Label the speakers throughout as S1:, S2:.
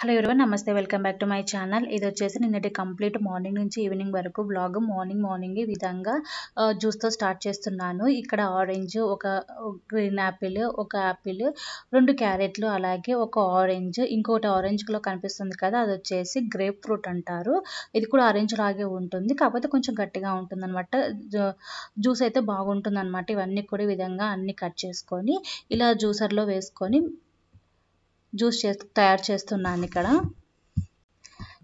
S1: hello ఎవరు నమస్తే welcome back to my channel ఇది వచ్చేసి నిన్నటి కంప్లీట్ మార్నింగ్ నుంచి ఈవినింగ్ వరకు బ్లాగ్ మార్నింగ్ మార్నింగ్ ఈ విధంగా జ్యూస్తో స్టార్ట్ చేస్తున్నాను ఇక్కడ ఆరెంజ్ ఒక గ్రీన్ యాపిల్ ఒక యాపిల్ రెండు క్యారెట్లు అలాగే ఒక ఆరెంజ్ ఇంకొకటి ఆరెంజ్ కలర్ కనిపిస్తుంది కదా అది వచ్చేసి గ్రేప్ ఫ్రూట్ అంటారు ఇది కూడా ఆరెంజ్ లాగే ఉంటుంది కాకపోతే కొంచెం గట్టిగా ఉంటుంది అనమాట జ్యూస్ అయితే బాగుంటుంది అనమాట ఇవన్నీ కూడా ఈ విధంగా అన్ని కట్ చేసుకొని ఇలా జ్యూసర్లో వేసుకొని జ్యూస్ చేస్ తయారు చేస్తున్నాను ఇక్కడ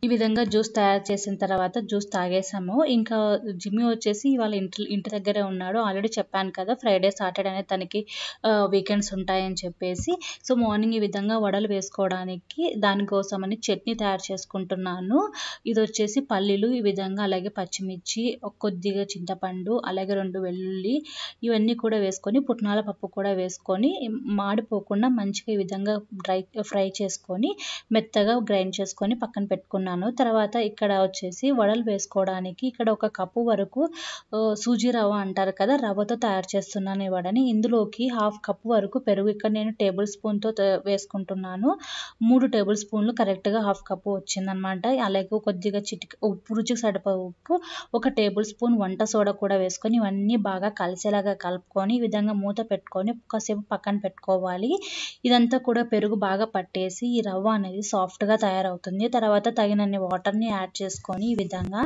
S1: ఈ విధంగా జ్యూస్ తయారు చేసిన తర్వాత జ్యూస్ తాగేసాము ఇంకా జిమ్మి వచ్చేసి ఇవాళ ఇంటి ఇంటి దగ్గరే ఉన్నాడు ఆల్రెడీ చెప్పాను కదా ఫ్రైడే సాటర్డే అనేది తనకి వీకెండ్స్ ఉంటాయని చెప్పేసి సో మార్నింగ్ ఈ విధంగా వడలు వేసుకోవడానికి దానికోసమని చట్నీ తయారు చేసుకుంటున్నాను ఇది వచ్చేసి పల్లీలు ఈ విధంగా అలాగే పచ్చిమిర్చి కొద్దిగా చింతపండు అలాగే రెండు వెల్లుల్లి ఇవన్నీ కూడా వేసుకొని పుట్నాల పప్పు కూడా వేసుకొని మాడిపోకుండా మంచిగా ఈ విధంగా డ్రై ఫ్రై చేసుకొని మెత్తగా గ్రైండ్ చేసుకొని పక్కన పెట్టుకున్నాను వేసుకున్నాను తర్వాత ఇక్కడ వచ్చేసి వడలు వేసుకోవడానికి ఇక్కడ ఒక కప్పు వరకు సూజీ రవ్వ అంటారు కదా రవ్వతో తయారు చేస్తున్నాను వడని ఇందులోకి హాఫ్ కప్పు వరకు పెరుగు ఇక్కడ నేను టేబుల్ స్పూన్తో వేసుకుంటున్నాను మూడు టేబుల్ స్పూన్లు కరెక్ట్గా హాఫ్ కప్పు వచ్చిందనమాట అలాగే కొద్దిగా చిటిక ఉప్పు రుచికి సరిపో ఉప్పు ఒక టేబుల్ స్పూన్ వంట సోడా కూడా వేసుకొని ఇవన్నీ బాగా కలిసేలాగా కలుపుకొని ఈ విధంగా మూత పెట్టుకొని ఒకసేపు పక్కన పెట్టుకోవాలి ఇదంతా కూడా పెరుగు బాగా పట్టేసి ఈ రవ్వ అనేది సాఫ్ట్గా తయారవుతుంది తర్వాత తగిన తగినన్ని వాటర్ని యాడ్ చేసుకొని ఈ విధంగా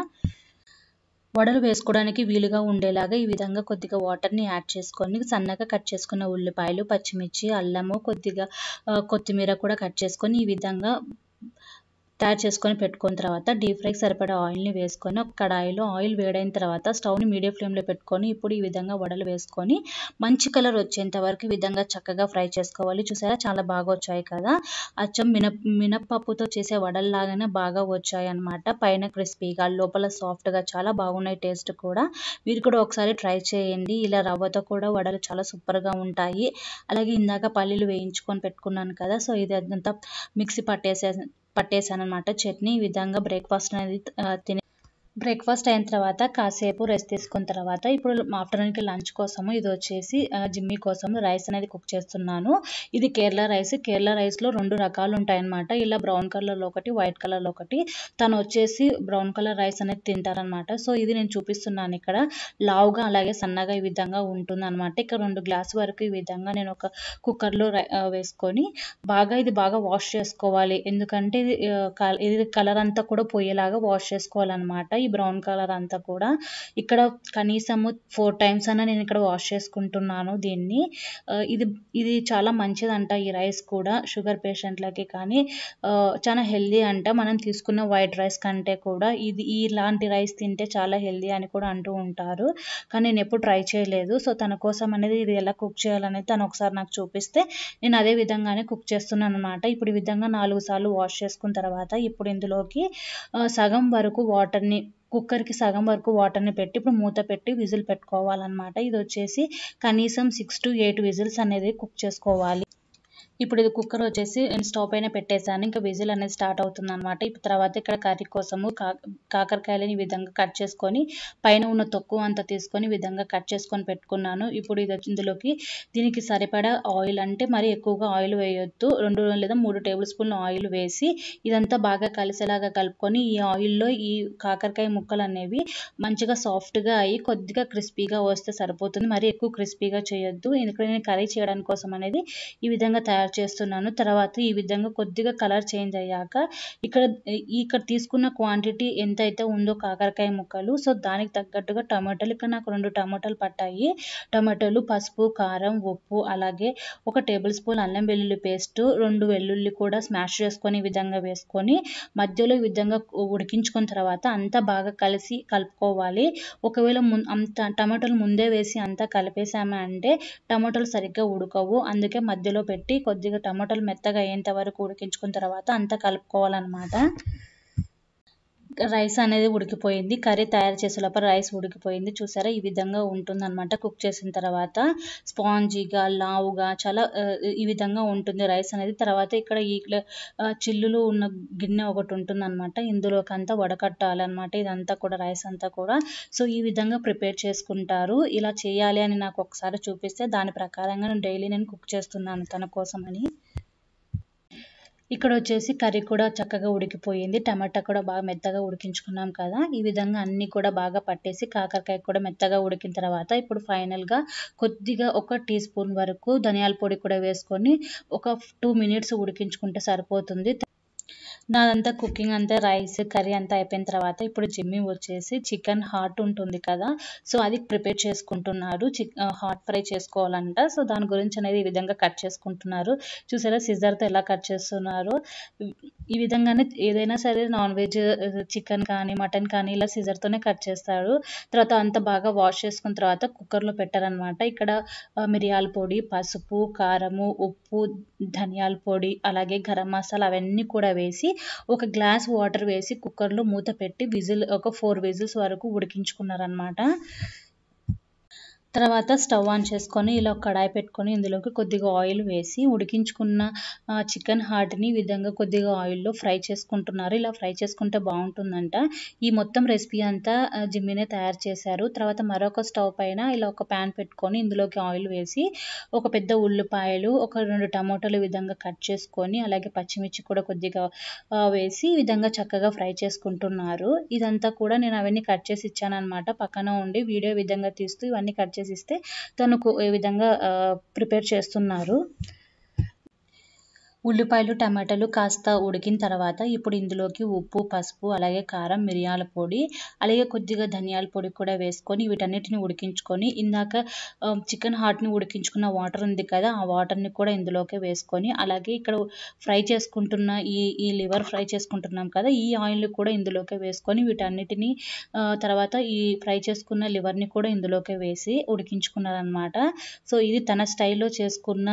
S1: వడలు వేసుకోవడానికి వీలుగా ఉండేలాగా ఈ విధంగా కొద్దిగా వాటర్ని యాడ్ చేసుకొని సన్నగా కట్ చేసుకున్న ఉల్లిపాయలు పచ్చిమిర్చి అల్లము కొద్దిగా కొత్తిమీర కూడా కట్ చేసుకొని ఈ విధంగా తయారు చేసుకొని పెట్టుకున్న తర్వాత డీప్ ఫ్రైకి సరిపడా ఆయిల్ని వేసుకొని ఒక కడాయిలో ఆయిల్ వేడైన తర్వాత స్టవ్ని మీడియం ఫ్లేమ్లో పెట్టుకొని ఇప్పుడు ఈ విధంగా వడలు వేసుకొని మంచి కలర్ వచ్చేంత వరకు ఈ విధంగా చక్కగా ఫ్రై చేసుకోవాలి చూసారా చాలా బాగా వచ్చాయి కదా అచ్చం మిన మినప్పప్పుతో చేసే వడల్లాగానే బాగా వచ్చాయి అనమాట పైన క్రిస్పీగా లోపల సాఫ్ట్గా చాలా బాగున్నాయి టేస్ట్ కూడా మీరు కూడా ఒకసారి ట్రై చేయండి ఇలా రవ్వతో కూడా వడలు చాలా సూపర్గా ఉంటాయి అలాగే ఇందాక పల్లీలు వేయించుకొని పెట్టుకున్నాను కదా సో ఇది అదంతా మిక్సీ పట్టేసే పట్టేశాను అనమాట చట్నీ ఈ విధంగా బ్రేక్ఫాస్ట్ అనేది తిని బ్రేక్ఫాస్ట్ అయిన తర్వాత కాసేపు రెస్ట్ తీసుకున్న తర్వాత ఇప్పుడు ఆఫ్టర్నూన్కి లంచ్ కోసము ఇది వచ్చేసి జిమ్మి కోసము రైస్ అనేది కుక్ చేస్తున్నాను ఇది కేరళ రైస్ కేరళ రైస్లో రెండు రకాలు ఉంటాయన్నమాట ఇలా బ్రౌన్ కలర్లో ఒకటి వైట్ కలర్లో ఒకటి తను వచ్చేసి బ్రౌన్ కలర్ రైస్ అనేది తింటారనమాట సో ఇది నేను చూపిస్తున్నాను ఇక్కడ లావుగా అలాగే సన్నగా ఈ విధంగా ఉంటుంది అనమాట ఇక్కడ రెండు గ్లాస్ వరకు ఈ విధంగా నేను ఒక కుక్కర్లో వేసుకొని బాగా ఇది బాగా వాష్ చేసుకోవాలి ఎందుకంటే ఇది ఇది కలర్ అంతా కూడా పోయేలాగా వాష్ చేసుకోవాలన్నమాట ఈ బ్రౌన్ కలర్ అంతా కూడా ఇక్కడ కనీసము ఫోర్ టైమ్స్ అన్న నేను ఇక్కడ వాష్ చేసుకుంటున్నాను దీన్ని ఇది ఇది చాలా మంచిదంట ఈ రైస్ కూడా షుగర్ పేషెంట్లకి కానీ చాలా హెల్దీ అంట మనం తీసుకున్న వైట్ రైస్ కంటే కూడా ఇది ఇలాంటి రైస్ తింటే చాలా హెల్దీ అని కూడా అంటూ ఉంటారు కానీ నేను ఎప్పుడు ట్రై చేయలేదు సో తన కోసం అనేది ఇది ఎలా కుక్ చేయాలనేది తను ఒకసారి నాకు చూపిస్తే నేను అదే విధంగానే కుక్ చేస్తున్నాను అనమాట ఇప్పుడు ఈ విధంగా నాలుగు సార్లు వాష్ చేసుకున్న తర్వాత ఇప్పుడు ఇందులోకి సగం వరకు వాటర్ని కుక్కర్కి సగం వరకు వాటర్ని పెట్టి ఇప్పుడు మూత పెట్టి విజిల్ పెట్టుకోవాలన్నమాట ఇది వచ్చేసి కనీసం సిక్స్ టు ఎయిట్ విజిల్స్ అనేది కుక్ చేసుకోవాలి ఇప్పుడు ఇది కుక్కర్ వచ్చేసి నేను స్టవ్ పైన పెట్టేశాను ఇంకా విజిల్ అనేది స్టార్ట్ అవుతుంది అనమాట తర్వాత ఇక్కడ కర్రీ కోసము కాకరకాయలని ఈ విధంగా కట్ చేసుకొని పైన ఉన్న తక్కువ అంతా తీసుకొని విధంగా కట్ చేసుకొని పెట్టుకున్నాను ఇప్పుడు ఇది ఇందులోకి దీనికి సరిపడా ఆయిల్ అంటే మరి ఎక్కువగా ఆయిల్ వేయొద్దు రెండు లేదా మూడు టేబుల్ స్పూన్ ఆయిల్ వేసి ఇదంతా బాగా కలిసేలాగా కలుపుకొని ఈ ఆయిల్లో ఈ కాకరకాయ ముక్కలు అనేవి మంచిగా సాఫ్ట్గా అయ్యి కొద్దిగా క్రిస్పీగా వస్తే సరిపోతుంది మరి ఎక్కువ క్రిస్పీగా చేయొద్దు ఎందుకంటే నేను కర్రీ చేయడానికి కోసం అనేది ఈ విధంగా తయారు తయారు చేస్తున్నాను తర్వాత ఈ విధంగా కొద్దిగా కలర్ చేంజ్ అయ్యాక ఇక్కడ ఇక్కడ తీసుకున్న క్వాంటిటీ ఎంతైతే ఉందో కాకరకాయ ముక్కలు సో దానికి తగ్గట్టుగా టమాటాలు ఇక్కడ నాకు రెండు టమాటాలు పట్టాయి టమాటాలు పసుపు కారం ఉప్పు అలాగే ఒక టేబుల్ స్పూన్ అల్లం వెల్లుల్లి పేస్ట్ రెండు వెల్లుల్లి కూడా స్మాష్ చేసుకొని విధంగా వేసుకొని మధ్యలో ఈ విధంగా ఉడికించుకున్న తర్వాత అంతా బాగా కలిసి కలుపుకోవాలి ఒకవేళ అంత టమాటోలు ముందే వేసి అంతా కలిపేసామా అంటే సరిగ్గా ఉడకవు అందుకే మధ్యలో పెట్టి కొద్దిగా టమాటాలు మెత్తగా అయ్యేంత వరకు ఉడికించుకున్న తర్వాత అంతా కలుపుకోవాలన్నమాట రైస్ అనేది ఉడికిపోయింది కర్రీ తయారు చేసే లోపల రైస్ ఉడికిపోయింది చూసారా ఈ విధంగా ఉంటుందన్నమాట కుక్ చేసిన తర్వాత స్పాంజీగా లావుగా చాలా ఈ విధంగా ఉంటుంది రైస్ అనేది తర్వాత ఇక్కడ ఈ చిల్లులు ఉన్న గిన్నె ఒకటి ఉంటుందన్నమాట ఇందులోకి అంతా వడకట్టాలన్నమాట ఇదంతా కూడా రైస్ అంతా కూడా సో ఈ విధంగా ప్రిపేర్ చేసుకుంటారు ఇలా చేయాలి అని నాకు ఒకసారి చూపిస్తే దాని ప్రకారంగా నేను డైలీ నేను కుక్ చేస్తున్నాను తన కోసమని అని ఇక్కడ వచ్చేసి కర్రీ కూడా చక్కగా ఉడికిపోయింది టమాటా కూడా బాగా మెత్తగా ఉడికించుకున్నాం కదా ఈ విధంగా అన్నీ కూడా బాగా పట్టేసి కాకరకాయ కూడా మెత్తగా ఉడికిన తర్వాత ఇప్పుడు ఫైనల్గా కొద్దిగా ఒక టీ స్పూన్ వరకు ధనియాల పొడి కూడా వేసుకొని ఒక టూ మినిట్స్ ఉడికించుకుంటే సరిపోతుంది నాదంతా కుకింగ్ అంతా రైస్ కర్రీ అంతా అయిపోయిన తర్వాత ఇప్పుడు జిమ్మి వచ్చేసి చికెన్ హార్ట్ ఉంటుంది కదా సో అది ప్రిపేర్ చేసుకుంటున్నారు హార్ట్ ఫ్రై చేసుకోవాలంట సో దాని గురించి అనేది ఈ విధంగా కట్ చేసుకుంటున్నారు చూసారా సిజర్తో ఎలా కట్ చేస్తున్నారు ఈ విధంగానే ఏదైనా సరే నాన్ వెజ్ చికెన్ కానీ మటన్ కానీ ఇలా సిజర్తోనే కట్ చేస్తారు తర్వాత అంత బాగా వాష్ చేసుకున్న తర్వాత కుక్కర్లో పెట్టారనమాట ఇక్కడ మిరియాల పొడి పసుపు కారము ఉప్పు ధనియాల పొడి అలాగే గరం మసాలా అవన్నీ కూడా వేసి ఒక గ్లాస్ వాటర్ వేసి కుక్కర్లో మూత పెట్టి విజిల్ ఒక ఫోర్ విజిల్స్ వరకు ఉడికించుకున్నారనమాట తర్వాత స్టవ్ ఆన్ చేసుకొని ఇలా కడాయి పెట్టుకొని ఇందులోకి కొద్దిగా ఆయిల్ వేసి ఉడికించుకున్న చికెన్ హార్ట్ని విధంగా కొద్దిగా ఆయిల్లో ఫ్రై చేసుకుంటున్నారు ఇలా ఫ్రై చేసుకుంటే బాగుంటుందంట ఈ మొత్తం రెసిపీ అంతా జిమ్మినే తయారు చేశారు తర్వాత మరొక స్టవ్ పైన ఇలా ఒక ప్యాన్ పెట్టుకొని ఇందులోకి ఆయిల్ వేసి ఒక పెద్ద ఉల్లిపాయలు ఒక రెండు టమాటోలు విధంగా కట్ చేసుకొని అలాగే పచ్చిమిర్చి కూడా కొద్దిగా వేసి ఈ విధంగా చక్కగా ఫ్రై చేసుకుంటున్నారు ఇదంతా కూడా నేను అవన్నీ కట్ చేసి ఇచ్చాను అనమాట పక్కన ఉండి వీడియో విధంగా తీస్తూ ఇవన్నీ కట్ చేసి ఇస్తే తనకు ఏ విధంగా ప్రిపేర్ చేస్తున్నారు ఉల్లిపాయలు టమాటాలు కాస్త ఉడికిన తర్వాత ఇప్పుడు ఇందులోకి ఉప్పు పసుపు అలాగే కారం మిరియాల పొడి అలాగే కొద్దిగా ధనియాల పొడి కూడా వేసుకొని వీటన్నిటిని ఉడికించుకొని ఇందాక చికెన్ హాట్ని ఉడికించుకున్న వాటర్ ఉంది కదా ఆ వాటర్ని కూడా ఇందులోకి వేసుకొని అలాగే ఇక్కడ ఫ్రై చేసుకుంటున్న ఈ ఈ లివర్ ఫ్రై చేసుకుంటున్నాం కదా ఈ ఆయిల్ని కూడా ఇందులోకి వేసుకొని వీటన్నిటిని తర్వాత ఈ ఫ్రై చేసుకున్న లివర్ని కూడా ఇందులోకి వేసి ఉడికించుకున్నారనమాట సో ఇది తన స్టైల్లో చేసుకున్న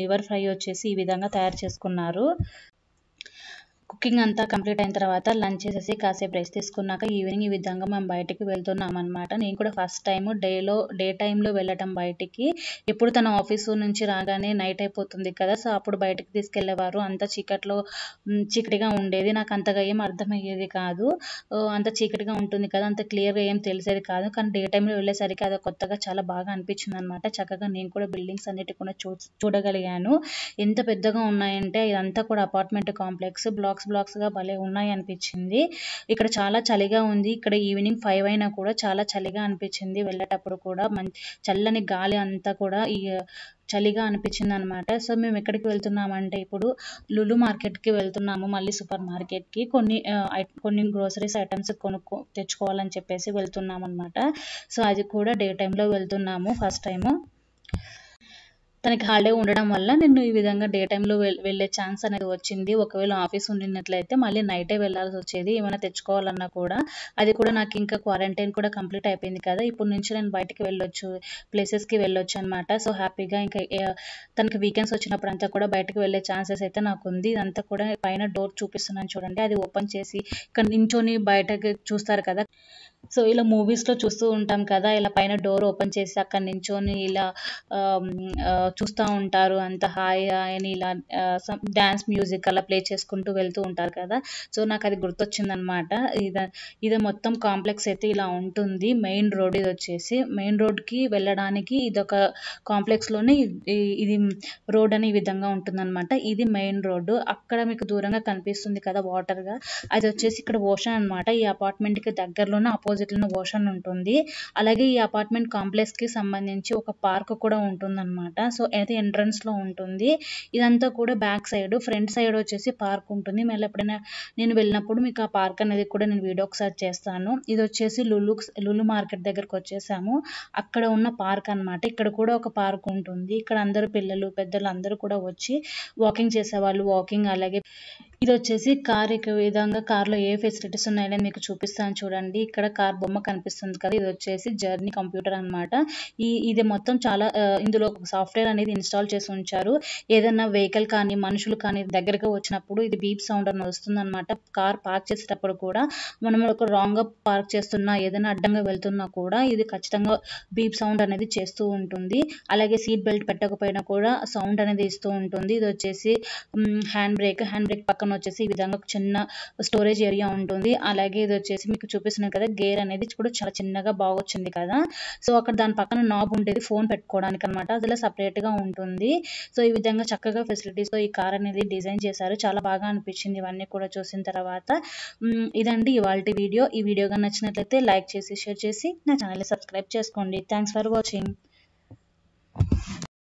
S1: లివర్ ఫ్రై వచ్చేసి ఈ విధంగా తయారు చేసుకున్నారు కుకింగ్ అంతా కంప్లీట్ అయిన తర్వాత లంచ్ చేసేసి కాసేపు రెస్ట్ తీసుకున్నాక ఈవినింగ్ ఈ విధంగా మేము బయటికి వెళ్తున్నాం అనమాట నేను కూడా ఫస్ట్ టైం డేలో డే టైంలో వెళ్ళటం బయటికి ఎప్పుడు తన ఆఫీసు నుంచి రాగానే నైట్ అయిపోతుంది కదా సో అప్పుడు బయటికి తీసుకెళ్లేవారు అంత చీకట్లో చీకటిగా ఉండేది నాకు అంతగా ఏం అర్థమయ్యేది కాదు అంత చీకటిగా ఉంటుంది కదా అంత క్లియర్గా ఏం తెలిసేది కాదు కానీ డే టైంలో వెళ్ళేసరికి అది కొత్తగా చాలా బాగా అనిపించింది అనమాట చక్కగా నేను కూడా బిల్డింగ్స్ అన్నిటి కూడా చూడగలిగాను ఎంత పెద్దగా ఉన్నాయంటే ఇదంతా కూడా అపార్ట్మెంట్ కాంప్లెక్స్ బ్లాక్ బ్లాక్స్ బ్లాక్స్గా భలే ఉన్నాయి అనిపించింది ఇక్కడ చాలా చలిగా ఉంది ఇక్కడ ఈవినింగ్ ఫైవ్ అయినా కూడా చాలా చలిగా అనిపించింది వెళ్ళేటప్పుడు కూడా మంచి చల్లని గాలి అంతా కూడా ఈ చలిగా అనిపించింది అనమాట సో మేము ఎక్కడికి వెళ్తున్నామంటే ఇప్పుడు లులు మార్కెట్కి వెళ్తున్నాము మళ్ళీ సూపర్ మార్కెట్కి కొన్ని కొన్ని గ్రోసరీస్ ఐటమ్స్ కొనుక్కో తెచ్చుకోవాలని చెప్పేసి వెళ్తున్నాం అనమాట సో అది కూడా డే టైంలో వెళ్తున్నాము ఫస్ట్ టైము తనకి హాలిడే ఉండడం వల్ల నేను ఈ విధంగా డే టైంలో వెళ్ళే ఛాన్స్ అనేది వచ్చింది ఒకవేళ ఆఫీస్ ఉండినట్లయితే మళ్ళీ నైటే వెళ్ళాల్సి వచ్చేది ఏమైనా తెచ్చుకోవాలన్నా కూడా అది కూడా నాకు ఇంకా క్వారంటైన్ కూడా కంప్లీట్ అయిపోయింది కదా ఇప్పుడు నుంచి నేను బయటకు వెళ్ళొచ్చు ప్లేసెస్కి వెళ్ళొచ్చు అనమాట సో హ్యాపీగా ఇంకా తనకి వీకెండ్స్ వచ్చినప్పుడు అంతా కూడా బయటకు వెళ్ళే ఛాన్సెస్ అయితే నాకు ఉంది ఇదంతా కూడా పైన డోర్ చూపిస్తున్నాను చూడండి అది ఓపెన్ చేసి ఇక్కడ నించొని బయటకు చూస్తారు కదా సో ఇలా మూవీస్లో చూస్తూ ఉంటాం కదా ఇలా పైన డోర్ ఓపెన్ చేసి అక్కడ నించొని ఇలా చూస్తూ ఉంటారు అంత హాయ్ అని ఇలా డ్యాన్స్ మ్యూజిక్ అలా ప్లే చేసుకుంటూ వెళ్తూ ఉంటారు కదా సో నాకు అది అనమాట ఇది ఇది మొత్తం కాంప్లెక్స్ అయితే ఇలా ఉంటుంది మెయిన్ రోడ్ ఇది వచ్చేసి మెయిన్ రోడ్కి వెళ్ళడానికి ఇది ఒక కాంప్లెక్స్లోనే ఇది రోడ్ అనే విధంగా ఉంటుంది అనమాట ఇది మెయిన్ రోడ్డు అక్కడ మీకు దూరంగా కనిపిస్తుంది కదా వాటర్గా అది వచ్చేసి ఇక్కడ ఓషన్ అనమాట ఈ అపార్ట్మెంట్కి దగ్గరలోనే అపోజిట్ ఆపోజిట్లోనే ఓషన్ ఉంటుంది అలాగే ఈ అపార్ట్మెంట్ కాంప్లెక్స్ కి సంబంధించి ఒక పార్క్ కూడా ఉంటుంది అన్నమాట సో అయితే లో ఉంటుంది ఇదంతా కూడా బ్యాక్ సైడ్ ఫ్రంట్ సైడ్ వచ్చేసి పార్క్ ఉంటుంది మళ్ళీ ఎప్పుడైనా నేను వెళ్ళినప్పుడు మీకు ఆ పార్క్ అనేది కూడా నేను వీడియో ఒకసారి చేస్తాను ఇది వచ్చేసి లులు లులు మార్కెట్ దగ్గరకు వచ్చేసాము అక్కడ ఉన్న పార్క్ అనమాట ఇక్కడ కూడా ఒక పార్క్ ఉంటుంది ఇక్కడ అందరూ పిల్లలు పెద్దలు అందరూ కూడా వచ్చి వాకింగ్ చేసేవాళ్ళు వాకింగ్ అలాగే ఇది వచ్చేసి కార్ ఇక విధంగా కార్ లో ఏ ఫెసిలిటీస్ ఉన్నాయని మీకు చూపిస్తాను చూడండి ఇక్కడ కార్ బొమ్మ కనిపిస్తుంది కదా ఇది వచ్చేసి జర్నీ కంప్యూటర్ అనమాట ఈ ఇది మొత్తం చాలా ఇందులో సాఫ్ట్వేర్ అనేది ఇన్స్టాల్ చేసి ఉంచారు ఏదైనా వెహికల్ కానీ మనుషులు కానీ దగ్గరగా వచ్చినప్పుడు ఇది బీప్ సౌండ్ అని వస్తుందన్నమాట కార్ పార్క్ చేసేటప్పుడు కూడా మనం ఒక రాంగ్ గా పార్క్ చేస్తున్నా ఏదైనా అడ్డంగా వెళ్తున్నా కూడా ఇది ఖచ్చితంగా బీప్ సౌండ్ అనేది చేస్తూ ఉంటుంది అలాగే సీట్ బెల్ట్ పెట్టకపోయినా కూడా సౌండ్ అనేది ఇస్తూ ఉంటుంది ఇది వచ్చేసి హ్యాండ్ బ్రేక్ హ్యాండ్ బ్రేక్ పక్కన పక్కన వచ్చేసి ఈ విధంగా ఒక చిన్న స్టోరేజ్ ఏరియా ఉంటుంది అలాగే ఇది వచ్చేసి మీకు చూపిస్తున్నాను కదా గేర్ అనేది కూడా చాలా చిన్నగా బాగొచ్చింది కదా సో అక్కడ దాని పక్కన నాబ్ ఉండేది ఫోన్ పెట్టుకోవడానికి అనమాట అదిలా సపరేట్గా ఉంటుంది సో ఈ విధంగా చక్కగా ఫెసిలిటీస్తో ఈ కార్ అనేది డిజైన్ చేశారు చాలా బాగా అనిపించింది ఇవన్నీ కూడా చూసిన తర్వాత ఇదండి ఇవాళ వీడియో ఈ వీడియో కానీ నచ్చినట్లయితే లైక్ చేసి షేర్ చేసి నా ఛానల్ని సబ్స్క్రైబ్ చేసుకోండి థ్యాంక్స్ ఫర్ వాచింగ్